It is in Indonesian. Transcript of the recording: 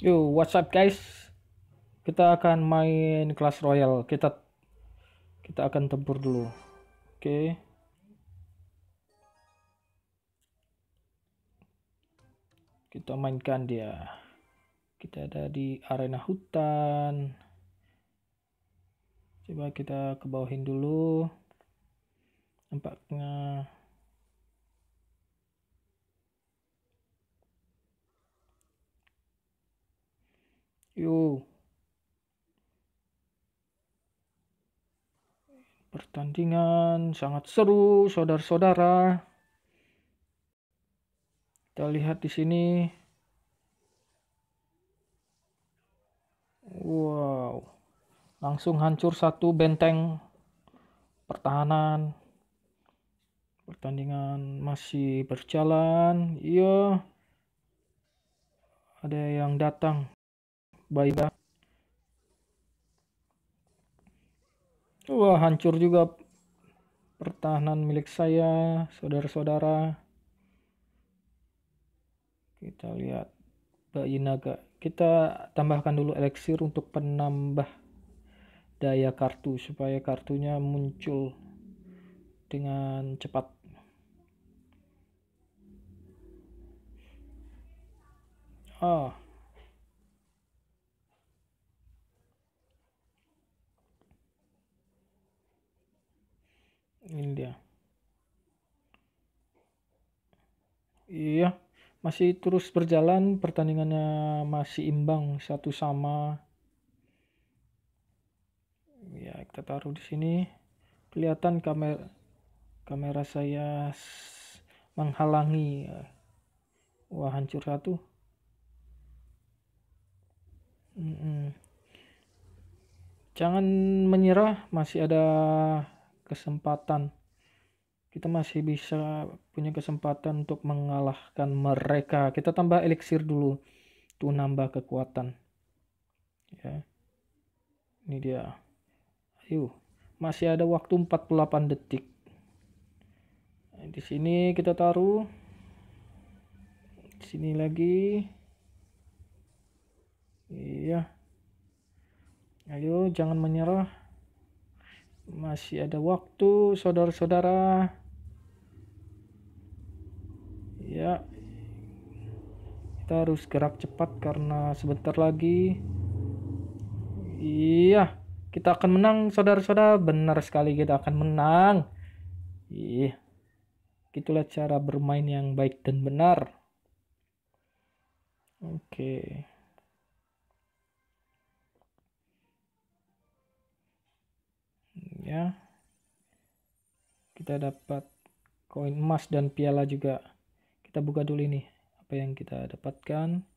Yo, what's up guys? Kita akan main kelas royal. Kita kita akan tempur dulu. Oke. Okay. Kita mainkan dia. Kita ada di arena hutan. Coba kita ke bawahin dulu. Nampaknya yo pertandingan sangat seru saudara-saudara kita lihat di sini wow langsung hancur satu benteng pertahanan pertandingan masih berjalan iya ada yang datang bye wah hancur juga pertahanan milik saya saudara-saudara kita lihat bayi naga kita tambahkan dulu elixir untuk penambah daya kartu supaya kartunya muncul dengan cepat oh. Ini dia. iya masih terus berjalan pertandingannya masih imbang satu sama ya kita taruh di sini kelihatan kamera kamera saya menghalangi wah hancur satu mm -mm. jangan menyerah masih ada kesempatan kita masih bisa punya kesempatan untuk mengalahkan mereka. Kita tambah elixir dulu. Tuh nambah kekuatan. Ya. Ini dia. Ayo. Masih ada waktu 48 detik. Di sini kita taruh. Di sini lagi. Iya. Ayo jangan menyerah masih ada waktu saudara-saudara ya kita harus gerak cepat karena sebentar lagi iya kita akan menang saudara-saudara benar sekali kita akan menang iya itulah cara bermain yang baik dan benar oke okay. ya kita dapat koin emas dan piala juga kita buka dulu ini apa yang kita dapatkan